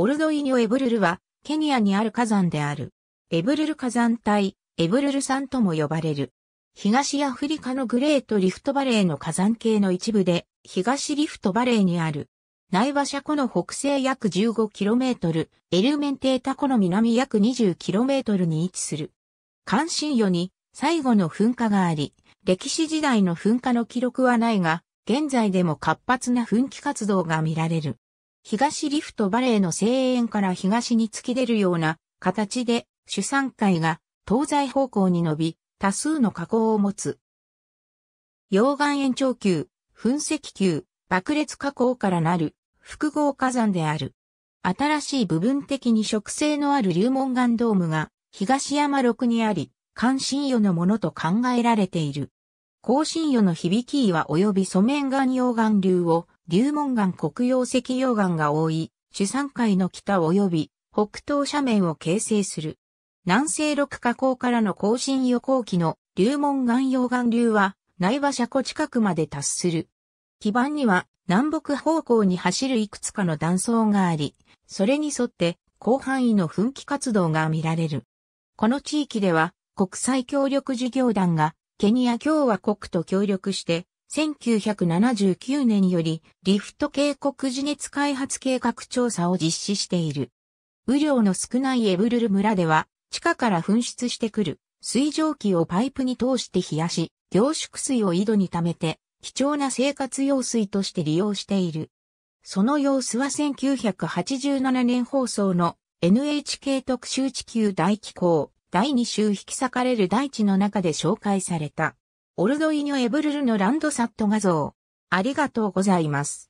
オルドイニョ・エブルルは、ケニアにある火山である。エブルル火山帯、エブルル山とも呼ばれる。東アフリカのグレートリフトバレーの火山系の一部で、東リフトバレーにある。内場車庫の北西約 15km、エルメンテータ湖の南約 20km に位置する。関心よに最後の噴火があり、歴史時代の噴火の記録はないが、現在でも活発な噴気活動が見られる。東リフトバレーの声援から東に突き出るような形で主山海が東西方向に伸び多数の加工を持つ。溶岩延長球、噴石球、爆裂加工からなる複合火山である。新しい部分的に植生のある流門岩ドームが東山6にあり、関心与のものと考えられている。高深与の響き岩及び素面岩溶岩流を流門岩黒曜石溶岩が多い、主山海の北及び北東斜面を形成する。南西六河口からの更新予行期の流門岩溶岩流は内場車庫近くまで達する。基盤には南北方向に走るいくつかの断層があり、それに沿って広範囲の噴気活動が見られる。この地域では国際協力事業団がケニア共和国と協力して1979年よりリフト渓谷地熱開発計画調査を実施している。雨量の少ないエブルル村では地下から噴出してくる水蒸気をパイプに通して冷やし、凝縮水を井戸に溜めて、貴重な生活用水として利用している。その様子は1987年放送の NHK 特集地球大気候第2週引き裂かれる大地の中で紹介された。オルドイニョエブルルのランドサット画像。ありがとうございます。